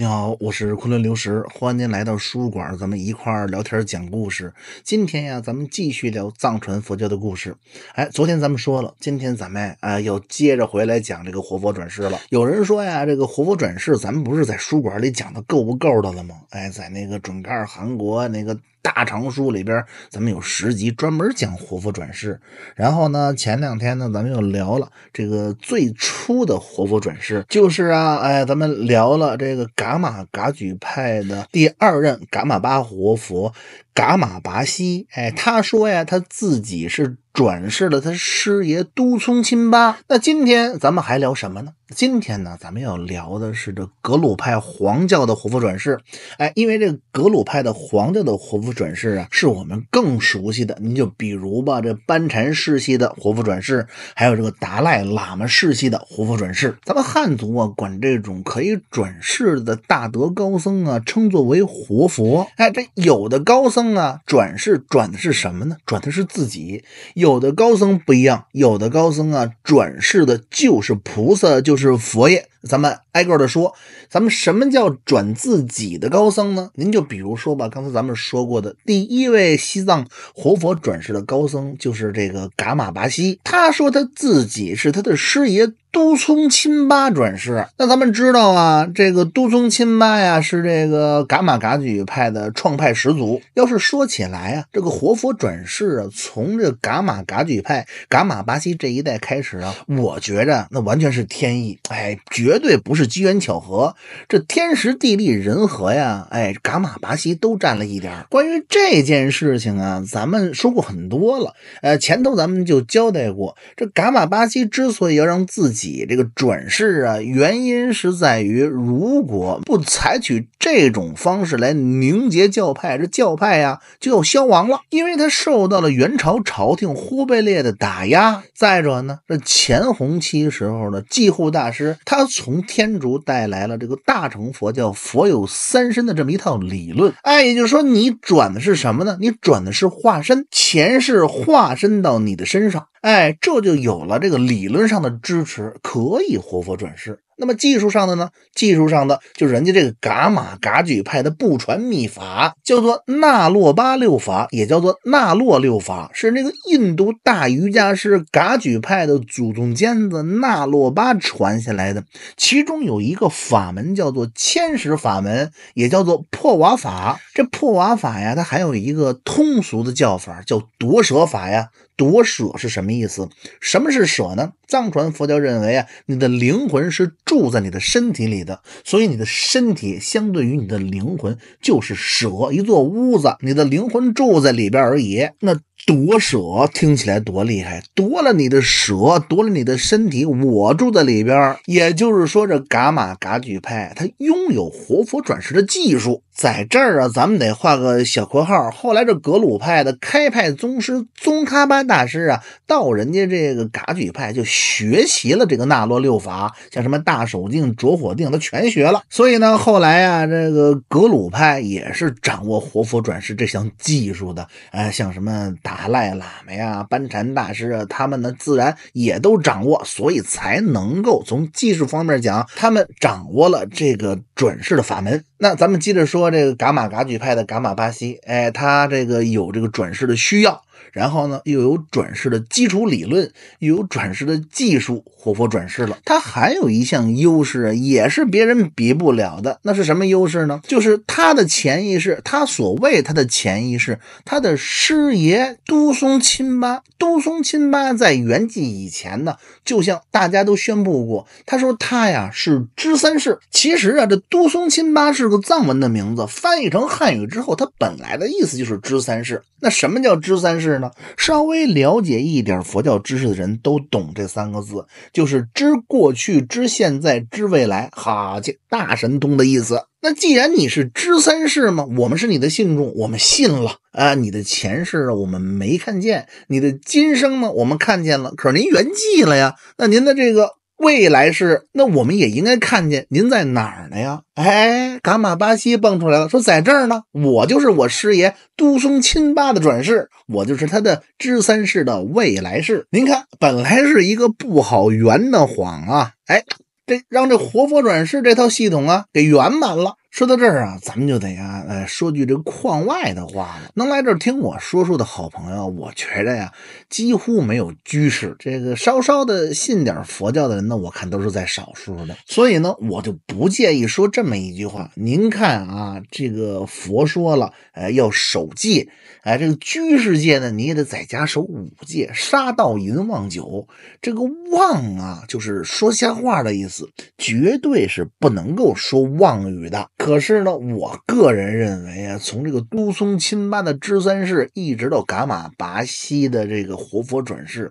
你好，我是昆仑刘石，欢迎您来到书馆，咱们一块儿聊天讲故事。今天呀，咱们继续聊藏传佛教的故事。哎，昨天咱们说了，今天咱们啊要接着回来讲这个活佛转世了。有人说呀，这个活佛转世，咱们不是在书馆里讲的够不够的了吗？哎，在那个准噶尔汗国那个。大藏书里边，咱们有十集专门讲活佛转世。然后呢，前两天呢，咱们又聊了这个最初的活佛转世，就是啊，哎，咱们聊了这个噶玛噶举派的第二任噶玛巴活佛噶玛巴西，哎，他说呀，他自己是。转世了，他师爷都聪亲吧。那今天咱们还聊什么呢？今天呢，咱们要聊的是这格鲁派黄教的活佛转世。哎，因为这格鲁派的黄教的活佛转世啊，是我们更熟悉的。您就比如吧，这班禅世系的活佛转世，还有这个达赖喇嘛世系的活佛转世。咱们汉族啊，管这种可以转世的大德高僧啊，称作为活佛。哎，这有的高僧啊，转世转的是什么呢？转的是自己。有的高僧不一样，有的高僧啊，转世的就是菩萨，就是佛爷。咱们挨个的说，咱们什么叫转自己的高僧呢？您就比如说吧，刚才咱们说过的第一位西藏活佛转世的高僧，就是这个噶玛巴西。他说他自己是他的师爷都聪钦巴转世。那咱们知道啊，这个都聪钦巴呀，是这个噶玛噶举派的创派始祖。要是说起来啊，这个活佛转世啊，从这噶玛噶举派噶玛巴西这一代开始啊，我觉着那完全是天意，哎，绝。绝对不是机缘巧合，这天时地利人和呀，哎，伽马巴西都占了一点关于这件事情啊，咱们说过很多了。呃，前头咱们就交代过，这伽马巴西之所以要让自己这个转世啊，原因是在于如果不采取这种方式来凝结教派，这教派呀就要消亡了，因为他受到了元朝朝廷忽必烈的打压。再者呢，这前弘期时候的寂护大师，他。从天竺带来了这个大乘佛教佛有三身的这么一套理论，哎，也就是说你转的是什么呢？你转的是化身，前世化身到你的身上，哎，这就有了这个理论上的支持，可以活佛转世。那么技术上的呢？技术上的就人家这个噶玛噶举派的不传秘法，叫做纳洛巴六法，也叫做纳洛六法，是那个印度大瑜伽师噶举派的祖宗尖子纳洛巴传下来的。其中有一个法门叫做千石法门，也叫做破瓦法。这破瓦法呀，它还有一个通俗的叫法，叫夺舍法呀。夺舍是什么意思？什么是舍呢？藏传佛教认为啊，你的灵魂是住在你的身体里的，所以你的身体相对于你的灵魂就是舍，一座屋子，你的灵魂住在里边而已。那。夺舍听起来多厉害，夺了你的舍，夺了你的身体，我住在里边。也就是说，这噶玛噶举派他拥有活佛转世的技术。在这儿啊，咱们得画个小括号。后来这格鲁派的开派宗师宗喀巴大师啊，到人家这个噶举派就学习了这个纳罗六法，像什么大手定、着火定，他全学了。所以呢，后来啊，这个格鲁派也是掌握活佛转世这项技术的。哎，像什么。达赖喇嘛呀，班禅大师啊，他们呢自然也都掌握，所以才能够从技术方面讲，他们掌握了这个转世的法门。那咱们接着说这个噶玛噶举派的噶玛巴西，哎，他这个有这个转世的需要。然后呢，又有转世的基础理论，又有转世的技术，活佛转世了。他还有一项优势啊，也是别人比不了的。那是什么优势呢？就是他的潜意识，他所谓他的潜意识，他的师爷都松亲巴，都松亲巴在圆寂以前呢，就像大家都宣布过，他说他呀是知三世。其实啊，这都松亲巴是个藏文的名字，翻译成汉语之后，它本来的意思就是知三世。那什么叫知三世？稍微了解一点佛教知识的人都懂这三个字，就是知过去、知现在、知未来，哈，大神通的意思。那既然你是知三世嘛，我们是你的信众，我们信了啊。你的前世我们没看见，你的今生呢，我们看见了。可是您圆寂了呀，那您的这个。未来世，那我们也应该看见您在哪儿呢呀？哎，伽马巴西蹦出来了，说在这儿呢。我就是我师爷都松亲巴的转世，我就是他的支三世的未来世。您看，本来是一个不好圆的谎啊，哎，这让这活佛转世这套系统啊给圆满了。说到这儿啊，咱们就得啊，呃，说句这矿外的话了。能来这儿听我说书的好朋友，我觉着呀，几乎没有居士。这个稍稍的信点佛教的人呢，我看都是在少数的。所以呢，我就不介意说这么一句话。您看啊，这个佛说了，呃，要守戒。哎，这个居士戒呢，你也得在家守五戒：杀、盗、淫、妄、酒。这个妄啊，就是说瞎话的意思，绝对是不能够说妄语的。可是呢，我个人认为啊，从这个都松钦巴的知三世，一直到噶玛拔西的这个活佛转世，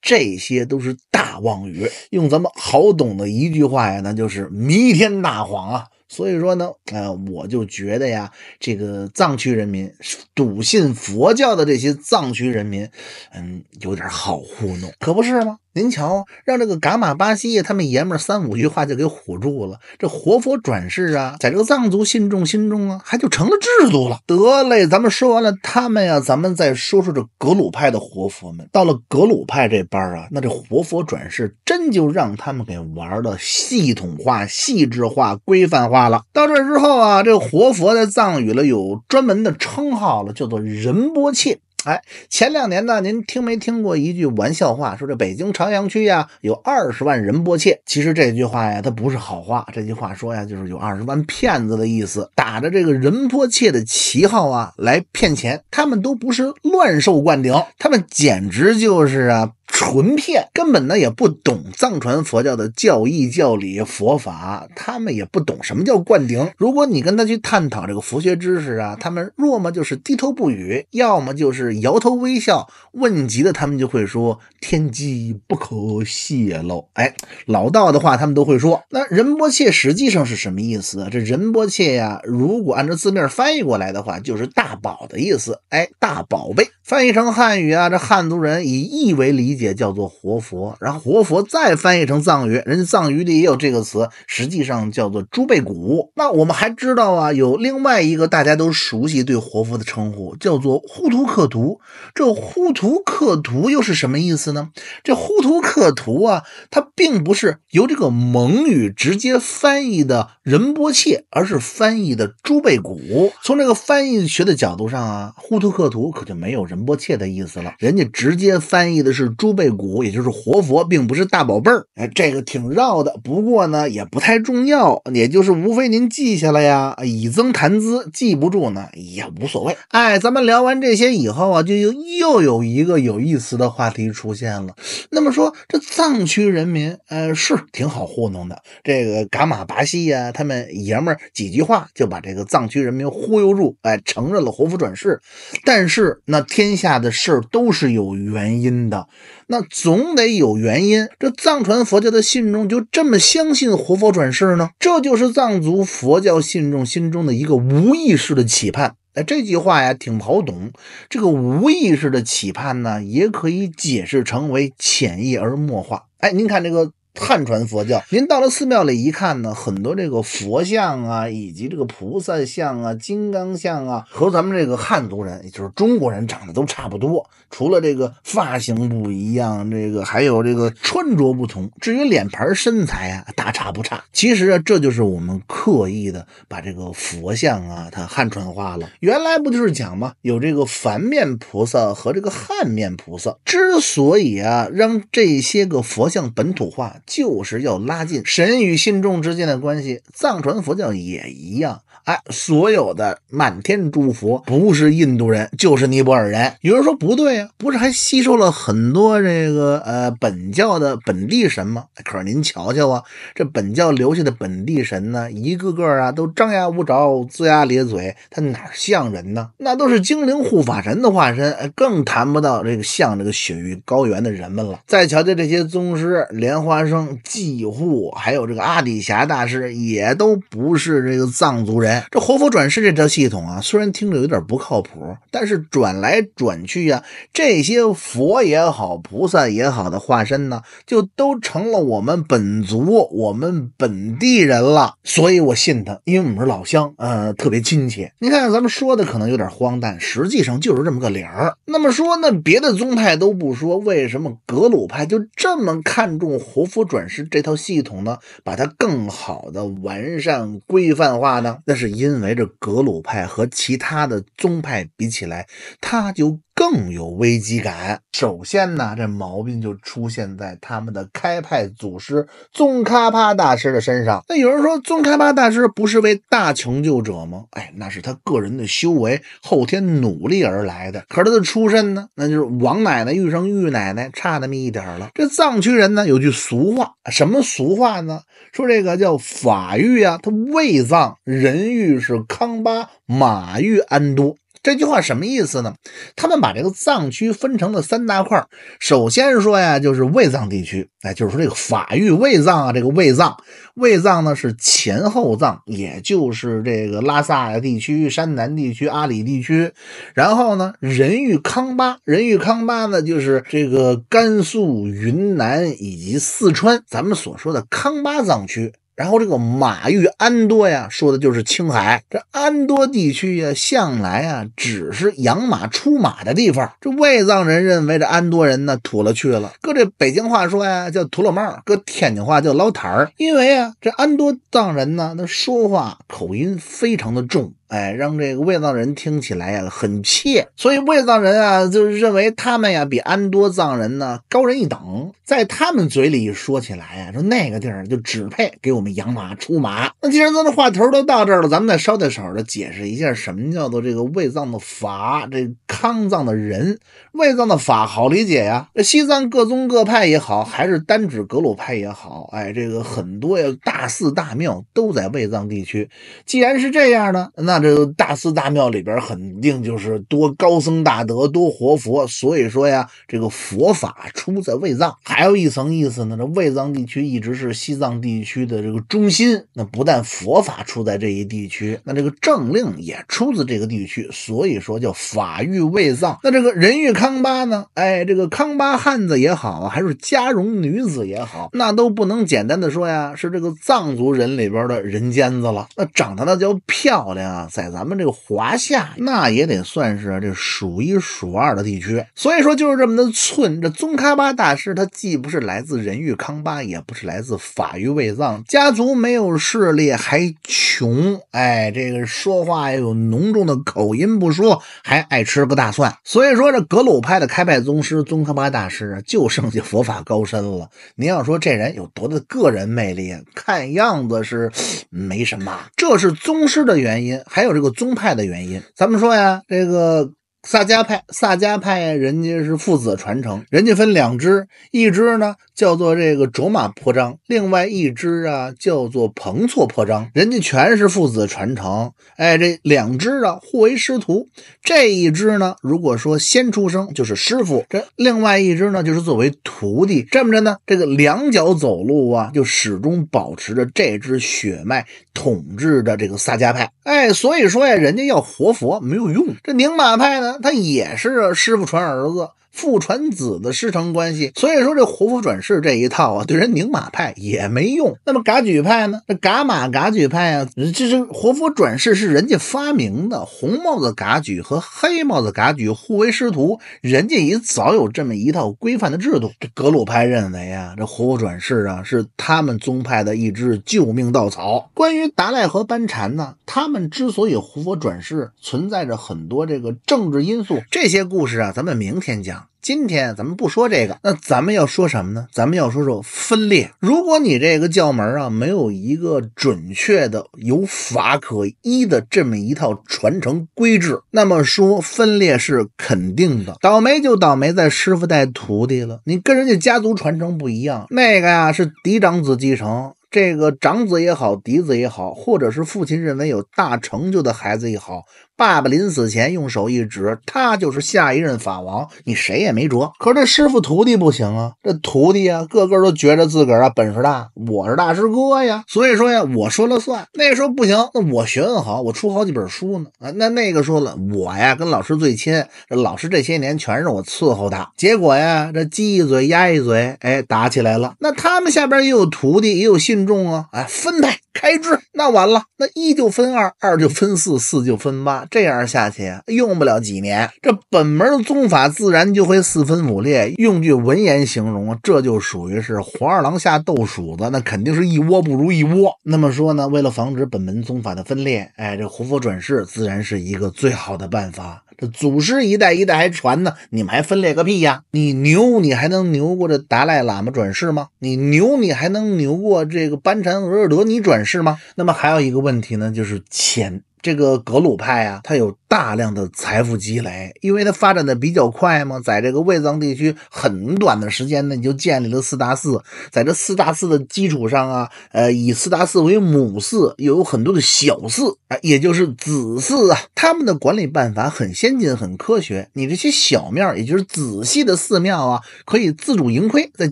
这些都是大妄语。用咱们好懂的一句话呀，那就是弥天大谎啊。所以说呢，呃，我就觉得呀，这个藏区人民笃信佛教的这些藏区人民，嗯，有点好糊弄，可不是吗？您瞧，让这个噶玛巴西他们爷们儿三五句话就给唬住了。这活佛转世啊，在这个藏族信众心中啊，还就成了制度了。得嘞，咱们说完了他们呀，咱们再说说这格鲁派的活佛们。到了格鲁派这班儿啊，那这活佛转世真就让他们给玩的系统化、细致化、规范化了。到这之后啊，这活佛在藏语了有专门的称号了，叫做仁波切。哎，前两年呢，您听没听过一句玩笑话，说这北京朝阳区呀有二十万人波窃？其实这句话呀，它不是好话。这句话说呀，就是有二十万骗子的意思，打着这个人波窃的旗号啊来骗钱。他们都不是乱受灌顶，他们简直就是啊。纯骗，根本呢也不懂藏传佛教的教义教理佛法，他们也不懂什么叫灌顶。如果你跟他去探讨这个佛学知识啊，他们若么就是低头不语，要么就是摇头微笑。问及的他们就会说天机不可泄露。哎，老道的话他们都会说。那仁波切实际上是什么意思啊？这仁波切呀，如果按照字面翻译过来的话，就是大宝的意思。哎，大宝贝翻译成汉语啊，这汉族人以义为理解。也叫做活佛，然后活佛再翻译成藏语，人家藏语里也有这个词，实际上叫做猪背骨。那我们还知道啊，有另外一个大家都熟悉对活佛的称呼，叫做呼图克图。这呼图克图又是什么意思呢？这呼图克图啊，它并不是由这个蒙语直接翻译的仁波切，而是翻译的猪背骨。从这个翻译学的角度上啊，呼图克图可就没有仁波切的意思了，人家直接翻译的是猪。背骨，也就是活佛，并不是大宝贝儿，哎，这个挺绕的，不过呢也不太重要，也就是无非您记下了呀，以增谈资，记不住呢也无所谓。哎，咱们聊完这些以后啊，就又又有一个有意思的话题出现了。那么说这藏区人民，呃，是挺好糊弄的，这个噶玛巴西呀，他们爷们儿几句话就把这个藏区人民忽悠住，哎，承认了活佛转世。但是那天下的事儿都是有原因的。那总得有原因。这藏传佛教的信众就这么相信活佛转世呢？这就是藏族佛教信众心中的一个无意识的期盼。哎，这句话呀挺好懂。这个无意识的期盼呢，也可以解释成为潜移而默化。哎，您看这个。汉传佛教，您到了寺庙里一看呢，很多这个佛像啊，以及这个菩萨像啊、金刚像啊，和咱们这个汉族人，也就是中国人，长得都差不多，除了这个发型不一样，这个还有这个穿着不同。至于脸盘、身材啊，大差不差。其实啊，这就是我们刻意的把这个佛像啊，它汉传化了。原来不就是讲吗？有这个梵面菩萨和这个汉面菩萨。之所以啊，让这些个佛像本土化。就是要拉近神与信众之间的关系，藏传佛教也一样。哎，所有的满天诸佛，不是印度人，就是尼泊尔人。有人说不对呀，不是还吸收了很多这个呃本教的本地神吗？可是您瞧瞧啊，这本教留下的本地神呢，一个个啊都张牙舞爪、龇牙咧嘴，他哪像人呢？那都是精灵护法神的化身，更谈不到这个像这个雪域高原的人们了。再瞧瞧这些宗师，莲花生。几户，还有这个阿底峡大师也都不是这个藏族人，这活佛转世这套系统啊，虽然听着有点不靠谱，但是转来转去呀，这些佛也好、菩萨也好的化身呢，就都成了我们本族、我们本地人了。所以我信他，因为我们是老乡，呃，特别亲切。你看咱们说的可能有点荒诞，实际上就是这么个理儿。那么说呢，别的宗派都不说，为什么格鲁派就这么看重活佛？转世这套系统呢，把它更好的完善规范化呢，那是因为这格鲁派和其他的宗派比起来，它就。更有危机感。首先呢，这毛病就出现在他们的开派祖师宗喀巴大师的身上。那有人说，宗喀巴大师不是位大成就者吗？哎，那是他个人的修为后天努力而来的。可是他的出身呢，那就是王奶奶遇上玉奶奶，差那么一点了。这藏区人呢，有句俗话，什么俗话呢？说这个叫法玉啊，他未藏人玉是康巴马玉安多。这句话什么意思呢？他们把这个藏区分成了三大块。首先说呀，就是卫藏地区，哎，就是说这个法域卫藏啊，这个卫藏，卫藏呢是前后藏，也就是这个拉萨地区、山南地区、阿里地区。然后呢，仁域康巴，仁域康巴呢就是这个甘肃、云南以及四川，咱们所说的康巴藏区。然后这个马玉安多呀，说的就是青海这安多地区呀，向来啊只是养马出马的地方。这外藏人认为这安多人呢土了去了，搁这北京话说呀叫土老帽，搁天津话叫老坛儿。因为啊，这安多藏人呢，那说话口音非常的重。哎，让这个卫藏人听起来呀很怯，所以卫藏人啊就认为他们呀比安多藏人呢高人一等，在他们嘴里一说起来呀，说那个地儿就只配给我们养马出马。那既然咱的话头都到这儿了，咱们再捎带手的解释一下，什么叫做这个卫藏的法，这康藏的人。卫藏的法好理解呀，这西藏各宗各派也好，还是单指格鲁派也好，哎，这个很多呀，大寺大庙都在卫藏地区。既然是这样呢，那这大寺大庙里边肯定就是多高僧大德、多活佛。所以说呀，这个佛法出在卫藏，还有一层意思呢，这卫藏地区一直是西藏地区的这个中心。那不但佛法出在这一地区，那这个政令也出自这个地区。所以说叫法域卫藏，那这个人欲看。康巴呢？哎，这个康巴汉子也好啊，还是家绒女子也好，那都不能简单的说呀，是这个藏族人里边的人尖子了。那长得那叫漂亮啊，在咱们这个华夏，那也得算是这数一数二的地区。所以说就是这么的寸。这宗喀巴大师他既不是来自人域康巴，也不是来自法域卫藏，家族没有势力，还穷。哎，这个说话也有浓重的口音不说，还爱吃个大蒜。所以说这格鲁。五派的开派宗师、宗喀巴大师啊，就剩下佛法高深了。您要说这人有多大个人魅力，看样子是没什么。这是宗师的原因，还有这个宗派的原因。咱们说呀，这个。萨迦派，萨迦派人家是父子传承，人家分两支，一支呢叫做这个卓玛破章，另外一支啊叫做彭措破章，人家全是父子传承。哎，这两支啊互为师徒，这一支呢，如果说先出生就是师傅，这另外一支呢就是作为徒弟。这么着呢，这个两脚走路啊，就始终保持着这支血脉统治的这个萨迦派。哎，所以说呀，人家要活佛没有用，这宁玛派呢？他也是师傅传儿子。父传子的师承关系，所以说这活佛转世这一套啊，对人宁玛派也没用。那么噶举派呢？这噶玛噶举派啊，这是活佛转世是人家发明的。红帽子噶举和黑帽子噶举互为师徒，人家也早有这么一套规范的制度。这格鲁派认为啊，这活佛转世啊是他们宗派的一支救命稻草。关于达赖和班禅呢，他们之所以活佛转世，存在着很多这个政治因素。这些故事啊，咱们明天讲。今天咱们不说这个，那咱们要说什么呢？咱们要说说分裂。如果你这个教门啊，没有一个准确的、有法可依的这么一套传承规制，那么说分裂是肯定的。倒霉就倒霉在师傅带徒弟了。你跟人家家族传承不一样，那个呀是嫡长子继承，这个长子也好，嫡子也好，或者是父亲认为有大成就的孩子也好。爸爸临死前用手一指，他就是下一任法王，你谁也没辙。可是这师傅徒弟不行啊，这徒弟啊，个个都觉着自个儿啊本事大，我是大师哥呀，所以说呀，我说了算。那时候不行，那我学问好，我出好几本书呢啊。那那个说了，我呀跟老师最亲，这老师这些年全是我伺候他。结果呀，这鸡一嘴鸭一嘴，哎，打起来了。那他们下边也有徒弟，也有信众啊，哎，分派。开支那完了，那一就分二，二就分四，四就分八，这样下去用不了几年，这本门宗法自然就会四分五裂。用句文言形容这就属于是黄二郎下斗鼠子，那肯定是一窝不如一窝。那么说呢，为了防止本门宗法的分裂，哎，这活佛转世自然是一个最好的办法。这祖师一代一代还传呢，你们还分裂个屁呀！你牛，你还能牛过这达赖喇嘛转世吗？你牛，你还能牛过这个班禅额尔德尼转世吗？那么还有一个问题呢，就是前这个格鲁派啊，它有。大量的财富积累，因为它发展的比较快嘛，在这个卫藏地区很短的时间内就建立了四大寺，在这四大寺的基础上啊，呃，以四大寺为母寺，又有很多的小寺啊，也就是子寺啊，他们的管理办法很先进、很科学。你这些小庙，也就是子系的寺庙啊，可以自主盈亏在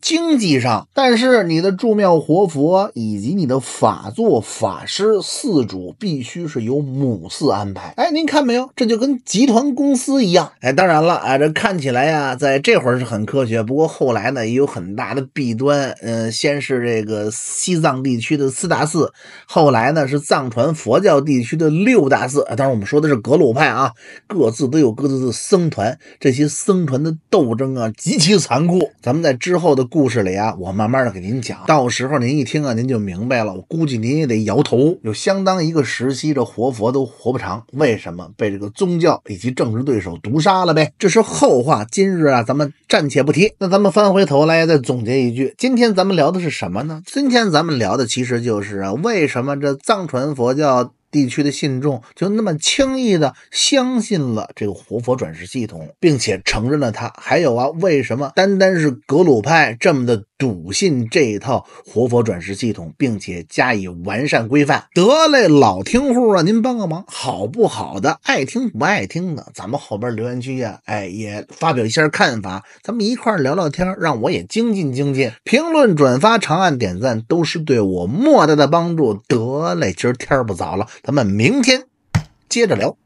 经济上，但是你的住庙活佛以及你的法座法师寺主必须是由母寺安排。哎，您看没有？这就跟集团公司一样，哎，当然了，啊，这看起来呀，在这会儿是很科学，不过后来呢，也有很大的弊端。嗯，先是这个西藏地区的四大寺，后来呢是藏传佛教地区的六大寺。当然，我们说的是格鲁派啊，各自都有各自的僧团，这些僧团的斗争啊极其残酷。咱们在之后的故事里啊，我慢慢的给您讲，到时候您一听啊，您就明白了。我估计您也得摇头。有相当一个时期，这活佛都活不长，为什么被？这个宗教以及政治对手毒杀了呗，这是后话。今日啊，咱们暂且不提。那咱们翻回头来再总结一句，今天咱们聊的是什么呢？今天咱们聊的其实就是啊，为什么这藏传佛教地区的信众就那么轻易的相信了这个活佛转世系统，并且承认了他？还有啊，为什么单单是格鲁派这么的？笃信这一套活佛转世系统，并且加以完善规范。得嘞，老听户啊，您帮个忙，好不好的？爱听不爱听的，咱们后边留言区呀，哎，也发表一下看法，咱们一块聊聊天，让我也精进精进。评论、转发、长按点赞，都是对我莫大的帮助。得嘞，今儿天不早了，咱们明天接着聊。